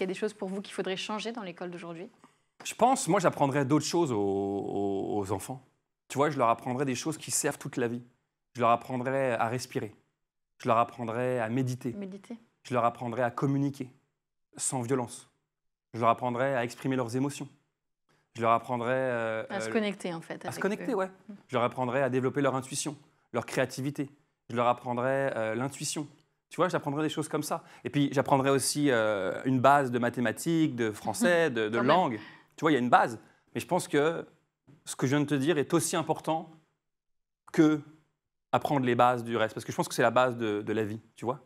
qu'il y a des choses pour vous qu'il faudrait changer dans l'école d'aujourd'hui Je pense, moi, j'apprendrais d'autres choses aux, enfants. Tu vois, je leur apprendrais des choses qui servent toute la vie. Je leur apprendrais à respirer. Je leur apprendrais à méditer. Méditer. Je leur apprendrais à communiquer sans violence. Je leur apprendrais à exprimer leurs émotions. Je leur apprendrais euh, à se euh, connecter en fait. À se connecter, ouais. Mm. Je leur apprendrais à développer leur intuition, leur créativité. Je leur apprendrais euh, l'intuition. Tu vois, j'apprendrai des choses comme ça. Et puis, j'apprendrai aussi euh, une base de mathématiques, de français, de, langue. Tu vois, il y a une base. Mais je pense que ce que je viens de te dire est aussi important que apprendre les bases du reste. Parce que je pense que c'est la base de la vie, tu vois.